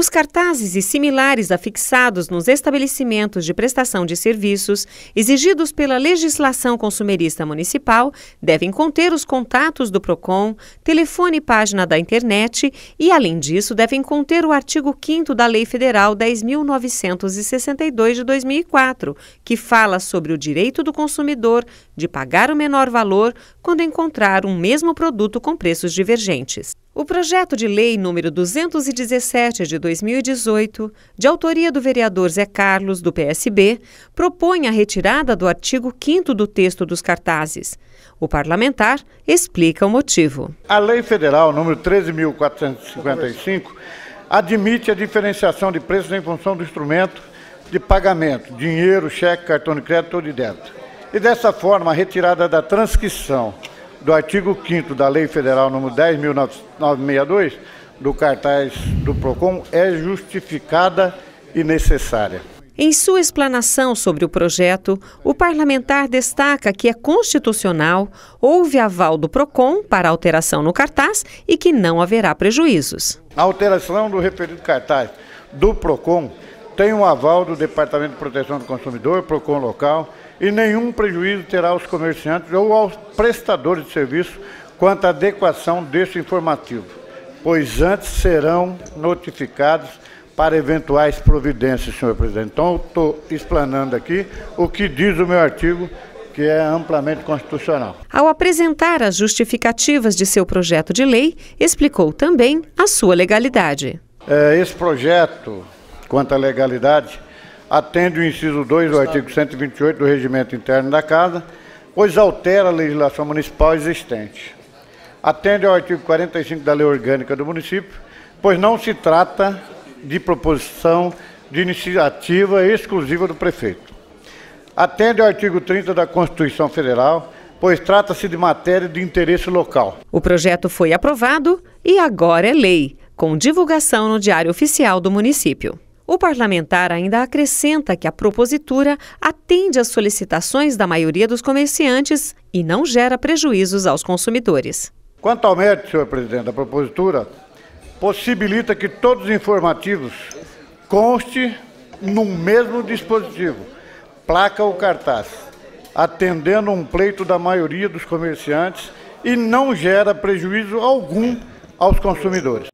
Os cartazes e similares afixados nos estabelecimentos de prestação de serviços, exigidos pela legislação consumerista municipal, devem conter os contatos do PROCON, telefone e página da internet e, além disso, devem conter o artigo 5 da Lei Federal 10.962 de 2004, que fala sobre o direito do consumidor de pagar o menor valor quando encontrar um mesmo produto com preços divergentes. O projeto de lei número 217 de 2018, de autoria do vereador Zé Carlos, do PSB, propõe a retirada do artigo 5 do texto dos cartazes. O parlamentar explica o motivo. A Lei Federal número 13.455 admite a diferenciação de preços em função do instrumento de pagamento, dinheiro, cheque, cartão de crédito ou de débito. E dessa forma, a retirada da transcrição do artigo 5 da Lei Federal nº 10.962, do cartaz do PROCON, é justificada e necessária. Em sua explanação sobre o projeto, o parlamentar destaca que é constitucional, houve aval do PROCON para alteração no cartaz e que não haverá prejuízos. A alteração do referido cartaz do PROCON tem o aval do Departamento de Proteção do Consumidor, PROCON local, e nenhum prejuízo terá aos comerciantes ou aos prestadores de serviço quanto à adequação deste informativo, pois antes serão notificados para eventuais providências, senhor presidente. Então, estou explanando aqui o que diz o meu artigo que é amplamente constitucional. Ao apresentar as justificativas de seu projeto de lei, explicou também a sua legalidade. É, esse projeto quanto à legalidade, atende o inciso 2 do artigo 128 do Regimento Interno da Casa, pois altera a legislação municipal existente. Atende ao artigo 45 da Lei Orgânica do Município, pois não se trata de proposição de iniciativa exclusiva do prefeito. Atende ao artigo 30 da Constituição Federal, pois trata-se de matéria de interesse local. O projeto foi aprovado e agora é lei, com divulgação no Diário Oficial do Município. O parlamentar ainda acrescenta que a propositura atende às solicitações da maioria dos comerciantes e não gera prejuízos aos consumidores. Quanto ao mérito, senhor presidente, da propositura, possibilita que todos os informativos conste no mesmo dispositivo, placa ou cartaz, atendendo um pleito da maioria dos comerciantes e não gera prejuízo algum aos consumidores.